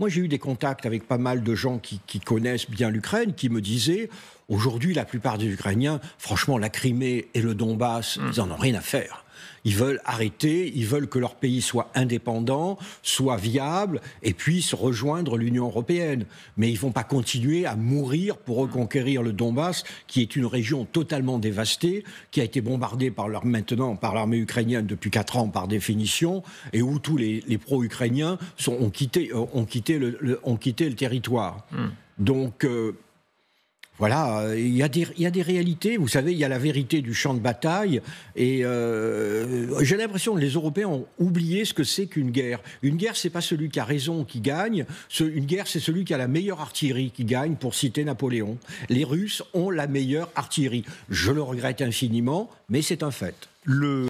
Moi, j'ai eu des contacts avec pas mal de gens qui, connaissent bien l'Ukraine, qui me disaient, aujourd'hui, la plupart des Ukrainiens, franchement, la Crimée et le Donbass, mm. ils n'en ont rien à faire. Ils veulent arrêter, ils veulent que leur pays soit indépendant, soit viable et puisse rejoindre l'Union européenne. Mais ils vont pas continuer à mourir pour reconquérir le Donbass, qui est une région totalement dévastée, qui a été bombardée par maintenant par l'armée ukrainienne depuis 4 ans par définition, et où tous les, pro-ukrainiens ont quitté, euh, ont, quitté le, territoire. Hmm. Donc, euh, voilà, euh, il y, a des, il des, réalités. Vous savez, il y a la vérité du champ de bataille. Et euh, j'ai l'impression que les Européens ont oublié ce que c'est qu'une guerre. Une guerre, c'est pas celui qui a raison qui gagne. une guerre, c'est celui qui a la meilleure artillerie qui gagne, pour citer Napoléon. Les Russes ont la meilleure artillerie. Je le regrette infiniment, mais c'est un fait. Le